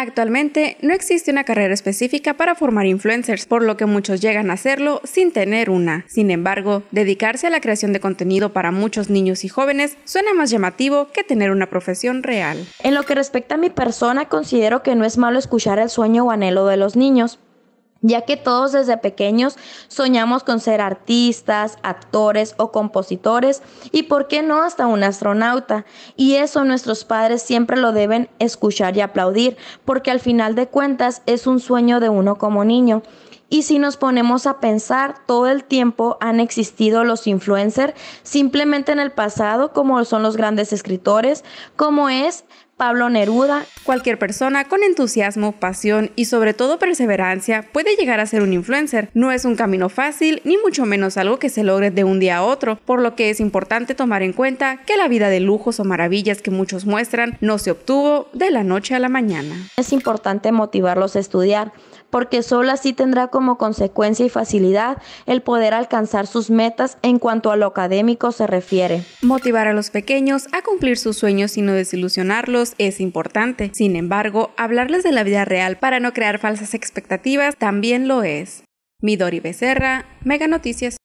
Actualmente no existe una carrera específica para formar influencers, por lo que muchos llegan a hacerlo sin tener una. Sin embargo, dedicarse a la creación de contenido para muchos niños y jóvenes suena más llamativo que tener una profesión real. En lo que respecta a mi persona, considero que no es malo escuchar el sueño o anhelo de los niños, ya que todos desde pequeños soñamos con ser artistas, actores o compositores y por qué no hasta un astronauta. Y eso nuestros padres siempre lo deben escuchar y aplaudir, porque al final de cuentas es un sueño de uno como niño. Y si nos ponemos a pensar, todo el tiempo han existido los influencers simplemente en el pasado, como son los grandes escritores, como es Pablo Neruda. Cualquier persona con entusiasmo, pasión y sobre todo perseverancia puede llegar a ser un influencer. No es un camino fácil ni mucho menos algo que se logre de un día a otro, por lo que es importante tomar en cuenta que la vida de lujos o maravillas que muchos muestran no se obtuvo de la noche a la mañana. Es importante motivarlos a estudiar porque solo así tendrá como consecuencia y facilidad el poder alcanzar sus metas en cuanto a lo académico se refiere. Motivar a los pequeños a cumplir sus sueños y no desilusionarlos es importante. Sin embargo, hablarles de la vida real para no crear falsas expectativas también lo es. Midori Becerra, Mega Noticias.